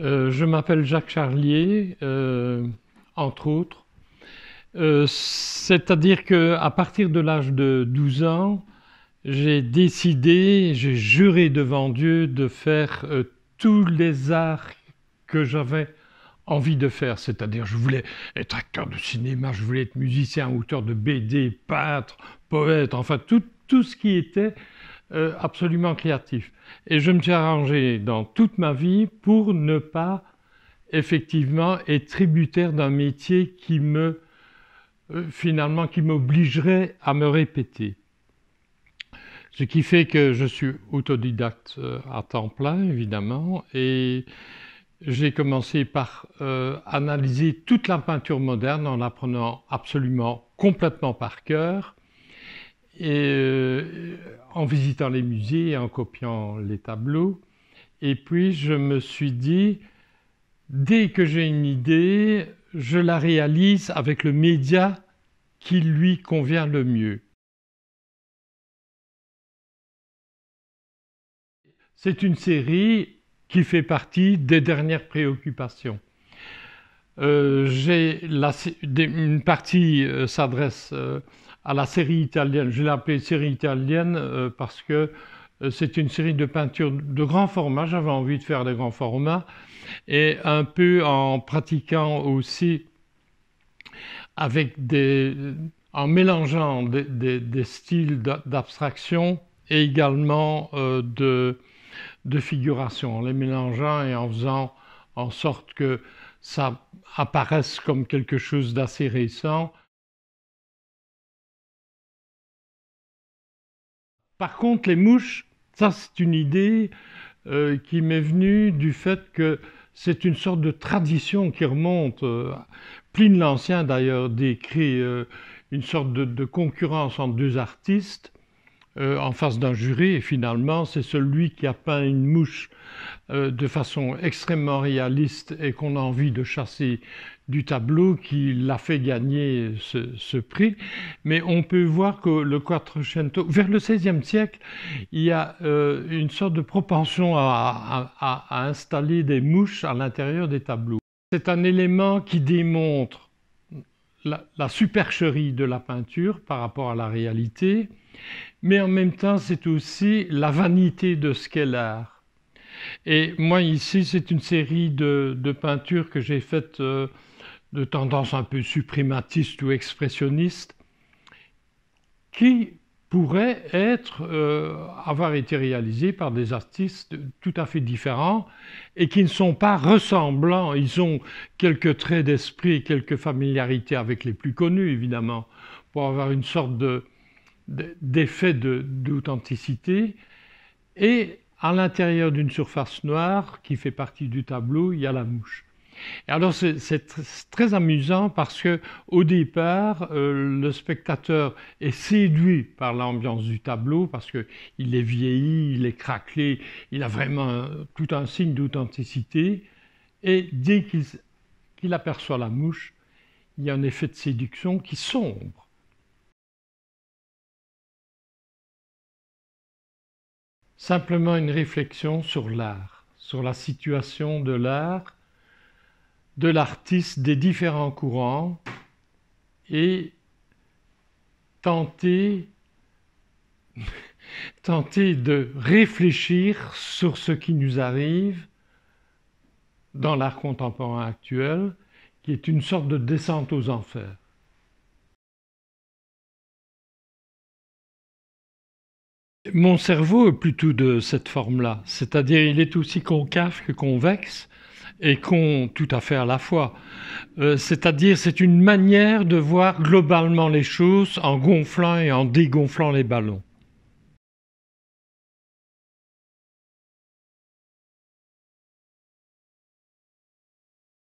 Euh, je m'appelle Jacques Charlier, euh, entre autres. Euh, c'est-à-dire qu'à partir de l'âge de 12 ans, j'ai décidé, j'ai juré devant Dieu de faire tous les arts que j'avais envie de faire. C'est-à-dire, je voulais être acteur de cinéma, je voulais être musicien, auteur de BD, peintre, poète, enfin tout ce qui était euh, absolument créatif. Et je me suis arrangé dans toute ma vie pour ne pas effectivement être tributaire d'un métier qui me euh, finalement qui m'obligerait à me répéter. Ce qui fait que je suis autodidacte euh, à temps plein, évidemment, et j'ai commencé par analyser toute la peinture moderne en apprenant absolument complètement par cœur, et, euh, en visitant les musées et en copiant les tableaux. Et puis je me suis dit, dès que j'ai une idée, je la réalise avec le média qui lui convient le mieux. C'est une série qui fait partie des dernières préoccupations. Euh, une partie euh, s'adresse à la série italienne. Je l'ai appelée série italienne euh, parce que euh, c'est une série de peintures de grand format. J'avais envie de faire des grands formats et un peu en pratiquant aussi avec des, en mélangeant des, styles d'abstraction et également euh, de, de, figuration, en les mélangeant et en faisant en sorte que ça apparaisse comme quelque chose d'assez récent Par contre, les mouches, ça c'est une idée euh, qui m'est venue du fait que c'est une sorte de tradition qui remonte. Euh, Pline l'Ancien d'ailleurs décrit euh, une sorte de concurrence entre deux artistes euh, en face d'un jury et finalement c'est celui qui a peint une mouche euh, de façon extrêmement réaliste et qu'on a envie de chasser du tableau qui l'a fait gagner ce, prix. Mais on peut voir que le Quattrocento, vers le XVIe siècle, il y a euh, une sorte de propension à installer des mouches à l'intérieur des tableaux. C'est un élément qui démontre la, supercherie de la peinture par rapport à la réalité, mais en même temps c'est aussi la vanité de ce qu'est l'art. Et moi ici c'est une série de, peintures que j'ai faites euh, de tendance un peu suprématiste ou expressionniste, qui pourrait être, euh, avoir été réalisé par des artistes tout à fait différents et qui ne sont pas ressemblants. Ils ont quelques traits d'esprit, quelques familiarités avec les plus connus, évidemment, pour avoir une sorte d'effet d'authenticité. Et à l'intérieur d'une surface noire qui fait partie du tableau, il y a la mouche. Alors c'est très amusant parce que au départ, euh, le spectateur est séduit par l'ambiance du tableau parce que il est vieilli, il est craquelé, il a vraiment euh, tout un signe d'authenticité. Et dès qu'il aperçoit la mouche, il y a un effet de séduction qui sombre. Simplement une réflexion sur l'art, sur la situation de l'art de l'artiste des différents courants et tenter, tenter de réfléchir sur ce qui nous arrive dans l'art contemporain actuel, qui est une sorte de descente aux enfers. Mon cerveau est plutôt de cette forme-là, c'est-à-dire il est aussi concave que convexe, et qu'on tout à fait à la fois. Euh, c'est-à-dire, c'est une manière de voir globalement les choses en gonflant et en dégonflant les ballons.